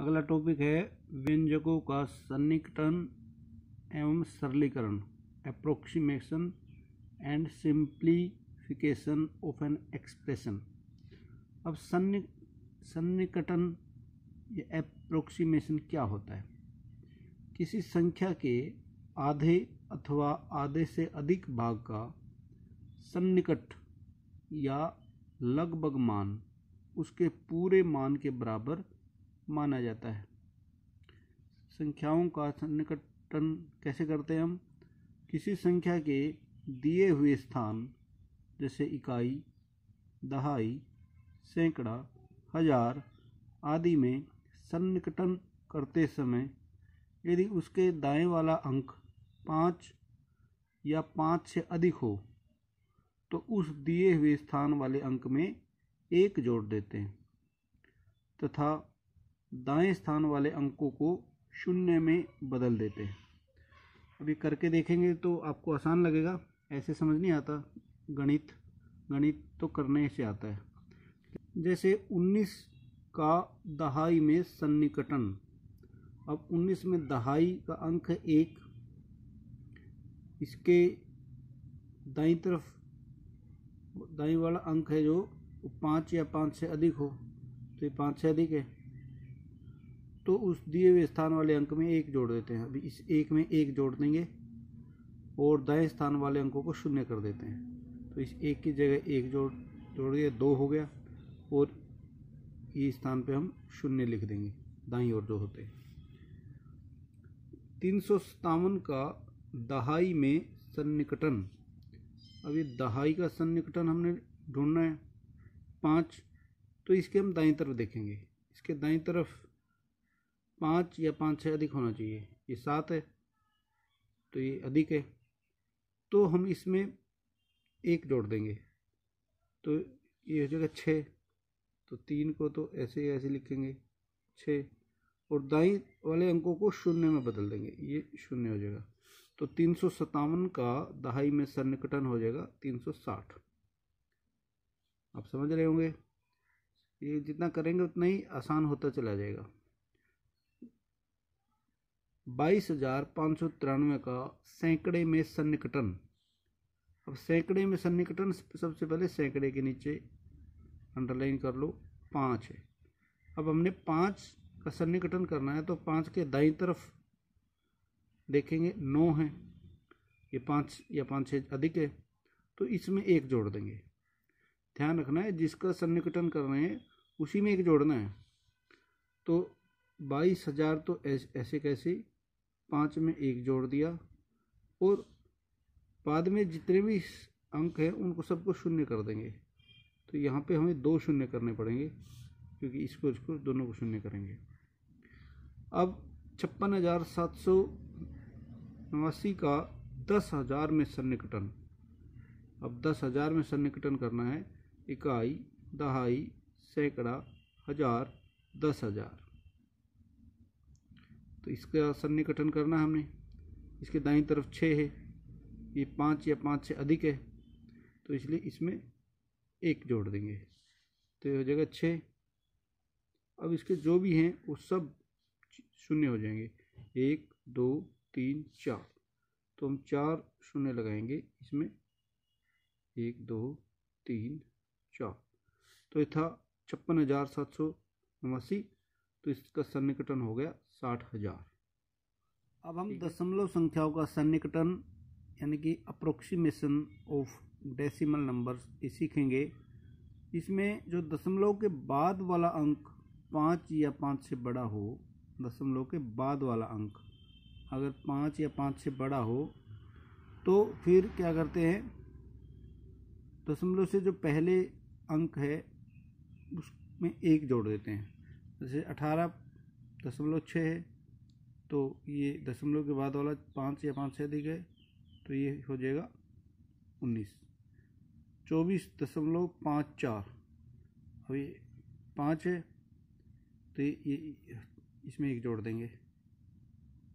अगला टॉपिक है व्यंजकों का सन्निकटन एवं सरलीकरण approximation and simplification of an expression अब सन्नि सन्निकटन या अप्रोक्सीमेशन क्या होता है किसी संख्या के आधे अथवा आधे से अधिक भाग का सन्निकट या लगभग मान उसके पूरे मान के बराबर माना जाता है संख्याओं का सन्निकटन कैसे करते हैं हम किसी संख्या के दिए हुए स्थान जैसे इकाई दहाई सैकड़ा हजार आदि में सन्निकटन करते समय यदि उसके दाएं वाला अंक पाँच या पाँच से अधिक हो तो उस दिए हुए स्थान वाले अंक में एक जोड़ देते हैं तथा दाएं स्थान वाले अंकों को शून्य में बदल देते हैं अभी करके देखेंगे तो आपको आसान लगेगा ऐसे समझ नहीं आता गणित गणित तो करने से आता है जैसे 19 का दहाई में सन्निकटन अब 19 में दहाई का अंक है एक इसके दाई तरफ दाई वाला अंक है जो पाँच या पाँच से अधिक हो तो ये पाँच से अधिक है तो उस दिए हुए स्थान वाले अंक में एक जोड़ देते हैं अभी इस एक में एक जोड़ देंगे और दाएं स्थान वाले अंकों को शून्य कर देते हैं तो इस एक की जगह एक जोड़ जोड़ दिया दो हो गया और ये स्थान पे हम शून्य लिख देंगे दाई और जो होते हैं तीन सौ सत्तावन का दहाई में सन्निकटन अभी दहाई का सन्निकटन हमने ढूंढना है पाँच तो इसके हम दाई तरफ देखेंगे इसके दाई तरफ पाँच या पाँच से अधिक होना चाहिए ये सात है तो ये अधिक है तो हम इसमें एक जोड़ देंगे तो ये हो जाएगा छः तो तीन को तो ऐसे ऐसे लिखेंगे छः और दाई वाले अंकों को शून्य में बदल देंगे ये शून्य हो जाएगा तो तीन सौ सत्तावन का दहाई में सन्निकटन हो जाएगा तीन सौ साठ आप समझ रहे होंगे ये जितना करेंगे उतना ही आसान होता चला जाएगा बाईस हजार पाँच सौ तिरानवे का सैकड़े में सन्निकटन अब सैकड़े में सन्निकटन सबसे पहले सैकड़े के नीचे अंडरलाइन कर लो पाँच है अब हमने पाँच का सन्निकटन करना है तो पाँच के दाई तरफ देखेंगे नौ है ये पाँच या पाँच छः अधिक है तो इसमें एक जोड़ देंगे ध्यान रखना है जिसका सन्निकटन कर रहे हैं उसी में एक जोड़ना है तो बाईस हज़ार तो ऐसे कैसे पाँच में एक जोड़ दिया और बाद में जितने भी अंक हैं उनको सबको शून्य कर देंगे तो यहाँ पे हमें दो शून्य करने पड़ेंगे क्योंकि इसको इसको दोनों को शून्य करेंगे अब छप्पन हज़ार सात सौ नवासी का दस हज़ार में सन्निकटन अब दस हज़ार में सन्निकटन करना है इकाई दहाई सैकड़ा हज़ार दस हज़ार तो इसका सन्निकटन करना हमने इसके दाई तरफ छः है ये पाँच या पाँच से अधिक है तो इसलिए इसमें एक जोड़ देंगे तो ये हो जाएगा छः अब इसके जो भी हैं वो सब शून्य हो जाएंगे एक दो तीन चार तो हम चार शून्य लगाएंगे इसमें एक दो तीन चार तो ये था छप्पन हज़ार सात सौ नवासी तो इसका सन्निकटन हो गया साठ हजार अब हम दशमलव संख्याओं का सन्निकटन यानी कि अप्रोक्सीमेशन ऑफ डेसिमल नंबर्स सीखेंगे इसमें जो दशमलव के बाद वाला अंक पाँच या पाँच से बड़ा हो दशमलव के बाद वाला अंक अगर पाँच या पाँच से बड़ा हो तो फिर क्या करते हैं दशमलव से जो पहले अंक है उसमें एक जोड़ देते हैं जैसे अठारह दशमलव छः है तो ये दशमलव के बाद वाला पाँच या पाँच से अधिक है तो ये हो जाएगा उन्नीस चौबीस दशमलव पाँच चार अभी पाँच है तो ये, ये इसमें एक जोड़ देंगे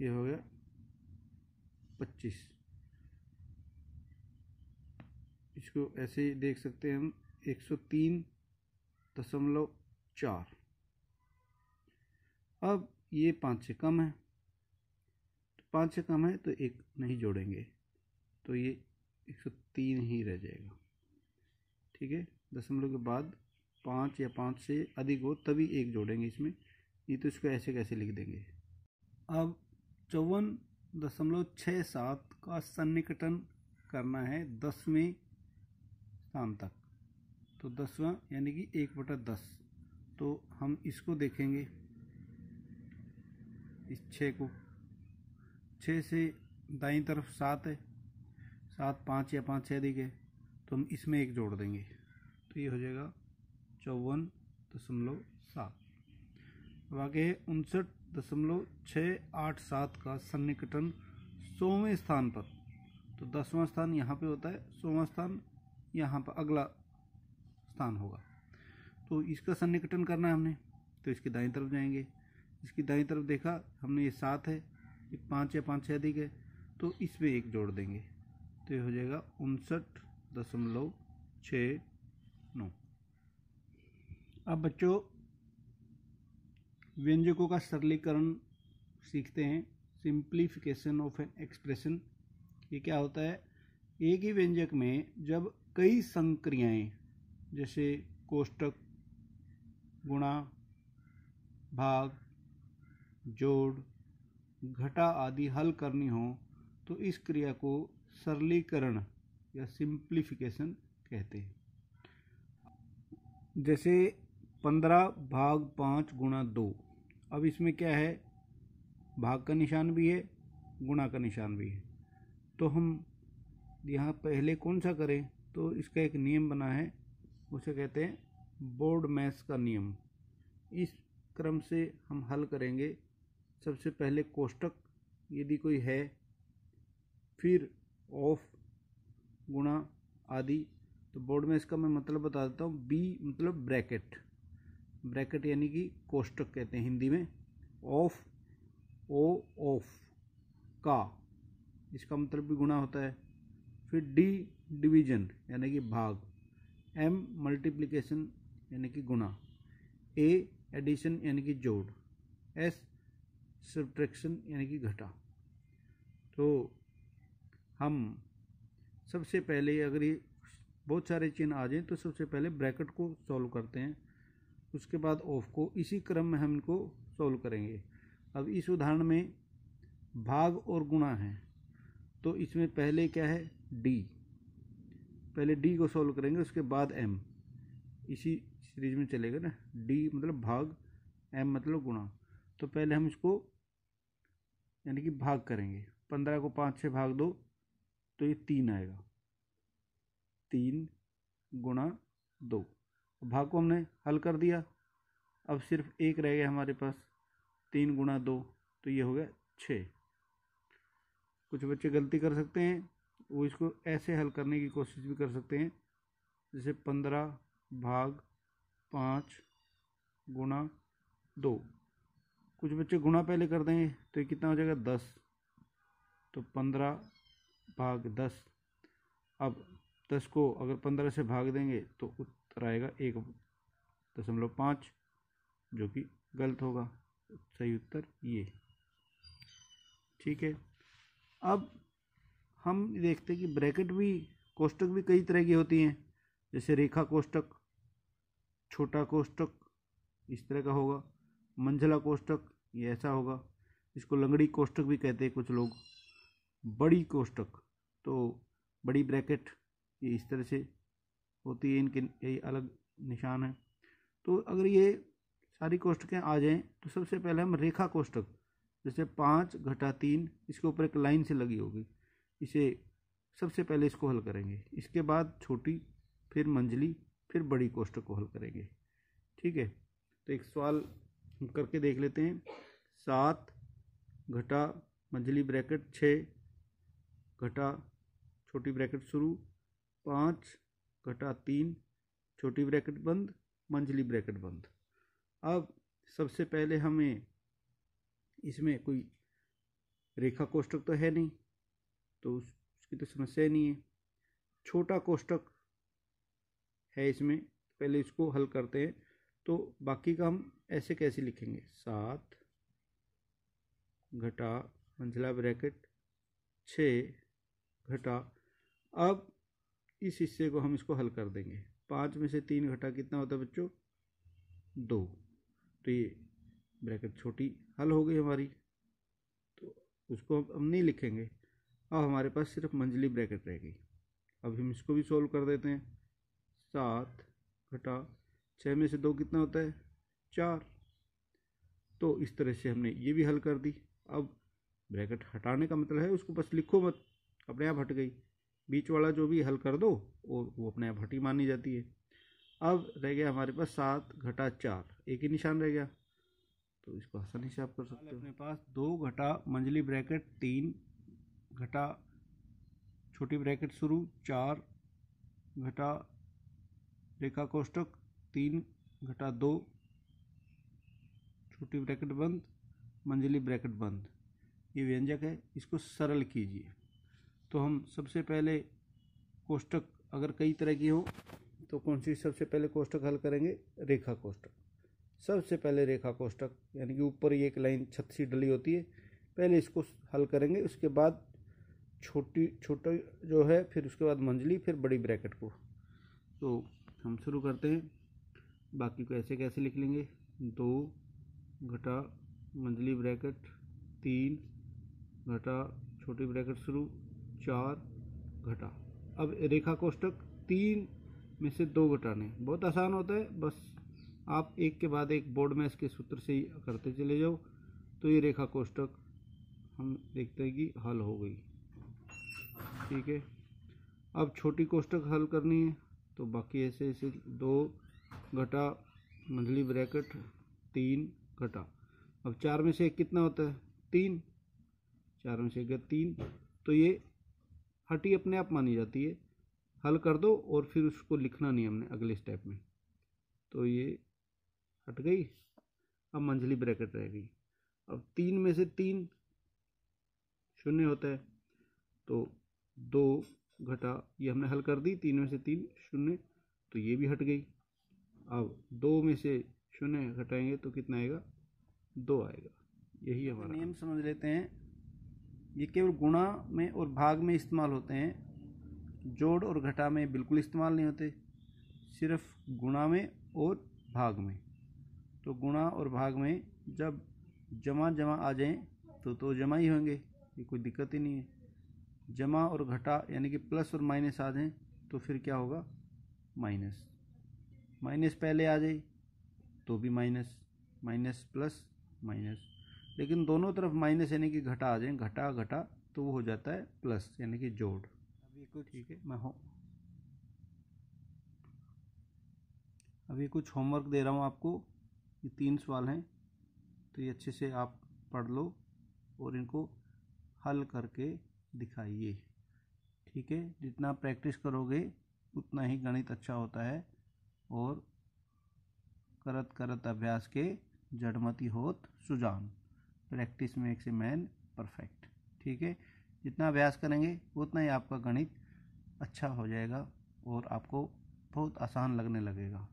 ये हो गया पच्चीस इसको ऐसे देख सकते हैं हम एक सौ तीन दशमलव चार अब ये पाँच से कम है तो पाँच से कम है तो एक नहीं जोड़ेंगे तो ये एक सौ तीन ही रह जाएगा ठीक है दशमलव के बाद पाँच या पाँच से अधिक हो तभी एक जोड़ेंगे इसमें नहीं तो इसको ऐसे कैसे लिख देंगे अब चौवन दशमलव छः सात का सन्निकटन करना है दसवें स्थान तक तो दसवा यानी कि एक बटा दस तो हम इसको देखेंगे इस छः को छः से दाई तरफ सात है सात पाँच या पाँच छः दिखे तो हम इसमें एक जोड़ देंगे तो ये हो जाएगा चौवन दशमलव सात अब आगे उनसठ दशमलव छः आठ सात का सन्निकटन सौवें स्थान पर तो दसवां स्थान यहाँ पे होता है सोवा स्थान यहाँ पर अगला स्थान होगा तो इसका सन्निकटन करना है हमने तो इसके दाई तरफ जाएंगे इसकी दाई तरफ देखा हमने ये सात है ये पाँच या पाँच से अधिक है तो इसमें एक जोड़ देंगे तो ये हो जाएगा उनसठ दशमलव छ नौ अब बच्चों व्यंजकों का सरलीकरण सीखते हैं सिंप्लीफिकेशन ऑफ एन एक्सप्रेशन ये क्या होता है एक ही व्यंजक में जब कई संक्रियाएं जैसे कोष्टक गुणा भाग जोड़ घटा आदि हल करनी हो तो इस क्रिया को सरलीकरण या सिंप्लीफिकेशन कहते हैं जैसे पंद्रह भाग पाँच गुणा दो अब इसमें क्या है भाग का निशान भी है गुणा का निशान भी है तो हम यहाँ पहले कौन सा करें तो इसका एक नियम बना है उसे कहते हैं बोर्ड मैथ्स का नियम इस क्रम से हम हल करेंगे सबसे पहले कोष्टक यदि कोई है फिर ऑफ गुणा आदि तो बोर्ड में इसका मैं मतलब बता देता हूँ बी मतलब ब्रैकेट ब्रैकेट यानी कि कोष्टक कहते हैं हिंदी में ऑफ ओ ऑफ का इसका मतलब भी गुणा होता है फिर डी डिवीजन यानी कि भाग एम मल्टीप्लिकेशन यानी कि गुणा ए एडिशन यानी कि जोड़ एस सब्ट्रैक्शन यानी कि घटा तो हम सबसे पहले अगर ये बहुत सारे चिन्ह आ जाएँ तो सबसे पहले ब्रैकेट को सॉल्व करते हैं उसके बाद ऑफ को इसी क्रम में हम इनको सॉल्व करेंगे अब इस उदाहरण में भाग और गुणा है तो इसमें पहले क्या है डी पहले डी को सॉल्व करेंगे उसके बाद एम इसी सीरीज में चलेगा ना डी मतलब भाग एम मतलब गुणा तो पहले हम इसको यानी कि भाग करेंगे पंद्रह को पाँच से भाग दो तो ये तीन आएगा तीन गुणा दो भाग को हमने हल कर दिया अब सिर्फ एक रह गया हमारे पास तीन गुणा दो तो ये हो गया छः कुछ बच्चे गलती कर सकते हैं वो इसको ऐसे हल करने की कोशिश भी कर सकते हैं जैसे पंद्रह भाग पाँच गुणा दो कुछ बच्चे गुणा पहले कर देंगे तो ये कितना हो जाएगा दस तो पंद्रह भाग दस अब दस को अगर पंद्रह से भाग देंगे तो उत्तर आएगा एक दशमलव पाँच जो कि गलत होगा सही उत्तर ये ठीक है अब हम देखते हैं कि ब्रैकेट भी कोष्टक भी कई तरह की होती हैं जैसे रेखा कोष्टक छोटा कोष्टक इस तरह का होगा मंझला कोष्टक ये ऐसा होगा इसको लंगड़ी कोष्टक भी कहते हैं कुछ लोग बड़ी कोष्टक तो बड़ी ब्रैकेट ये इस तरह से होती है इनके यही अलग निशान है तो अगर ये सारी कोष्टकें आ जाएं तो सबसे पहले हम रेखा कोष्टक जैसे पाँच घटा तीन इसके ऊपर एक लाइन से लगी होगी इसे सबसे पहले इसको हल करेंगे इसके बाद छोटी फिर मंजली फिर बड़ी कोष्टक को हल करेंगे ठीक है तो एक सवाल करके देख लेते हैं सात घटा मंझली ब्रैकेट छः घटा छोटी ब्रैकेट शुरू पाँच घटा तीन छोटी ब्रैकेट बंद मंझली ब्रैकेट बंद अब सबसे पहले हमें इसमें कोई रेखा कोष्टक तो है नहीं तो उसकी तो समस्या नहीं है छोटा कोष्टक है इसमें पहले इसको हल करते हैं तो बाकी का हम ऐसे कैसे लिखेंगे सात घटा मंझला ब्रैकेट छ घटा अब इस हिस्से को हम इसको हल कर देंगे पाँच में से तीन घटा कितना होता है बच्चों दो तो ये ब्रैकेट छोटी हल हो गई हमारी तो उसको हम नहीं लिखेंगे अब हमारे पास सिर्फ मंझली ब्रैकेट रह गई अब हम इसको भी सोल्व कर देते हैं सात घटा छः में से दो कितना होता है चार तो इस तरह से हमने ये भी हल कर दी अब ब्रैकेट हटाने का मतलब है उसको बस लिखो मत अपने आप हट गई बीच वाला जो भी हल कर दो और वो अपने आप हटी मानी जाती है अब रह गया हमारे पास सात घटा चार एक ही निशान रह गया तो इसको आसानी से आप कर सकते हो अपने पास दो घटा मंजली ब्रैकेट तीन घटा छोटी ब्रैकेट शुरू चार घटा रेखा कोष्टक तीन घटा दो छोटी ब्रैकेट बंद मंजिली ब्रैकेट बंद ये व्यंजक है इसको सरल कीजिए तो हम सबसे पहले कोष्टक अगर कई तरह की हो तो कौन सी सबसे पहले कोष्टक हल करेंगे रेखा कोष्टक सबसे पहले रेखा कोष्टक यानी कि ऊपर ये एक लाइन छत सी डली होती है पहले इसको हल करेंगे उसके बाद छोटी छोटा जो है फिर उसके बाद मंजिली फिर बड़ी ब्रैकेट को तो हम शुरू करते हैं बाकी को ऐसे कैसे लिख लेंगे दो घटा मंजली ब्रैकेट तीन घटा छोटी ब्रैकेट शुरू चार घटा अब रेखा कोष्टक तीन में से दो घटाने बहुत आसान होता है बस आप एक के बाद एक बोर्ड में इसके सूत्र से ही करते चले जाओ तो ये रेखा कोष्टक हम देखते हैं कि हल हो गई ठीक है अब छोटी कोष्टक हल करनी है तो बाकी ऐसे ऐसे दो घटा मंजली ब्रैकेट तीन घटा अब चार में से एक कितना होता है तीन चार में से एक तीन तो ये हटी अपने आप मानी जाती है हल कर दो और फिर उसको लिखना नहीं हमने अगले स्टेप में तो ये हट गई अब मंझली ब्रैकेट रह गई अब तीन में से तीन शून्य होता है तो दो घटा ये हमने हल कर दी तीन में से तीन शून्य तो ये भी हट गई अब दो में से शून्य घटाएंगे तो कितना आएगा दो आएगा यही तो हमारा नियम समझ लेते हैं ये केवल गुणा में और भाग में इस्तेमाल होते हैं जोड़ और घटा में बिल्कुल इस्तेमाल नहीं होते सिर्फ गुणा में और भाग में तो गुणा और भाग में जब जमा जमा आ जाएं तो तो जमा ही होंगे ये कोई दिक्कत ही नहीं है जमा और घटा यानी कि प्लस और माइनस आ जाएं तो फिर क्या होगा माइनस माइनस पहले आ जाए तो भी माइनस माइनस प्लस माइनस लेकिन दोनों तरफ माइनस यानी कि घटा आ जाए घटा घटा तो वो हो जाता है प्लस यानी कि जोड़ अभी कुछ ठीक है मैं हो अभी कुछ होमवर्क दे रहा हूँ आपको ये तीन सवाल हैं तो ये अच्छे से आप पढ़ लो और इनको हल करके दिखाइए ठीक है जितना प्रैक्टिस करोगे उतना ही गणित अच्छा होता है और करत करत अभ्यास के जड़मती होत सुजान practice makes a man perfect ठीक है जितना अभ्यास करेंगे उतना ही आपका गणित अच्छा हो जाएगा और आपको बहुत आसान लगने लगेगा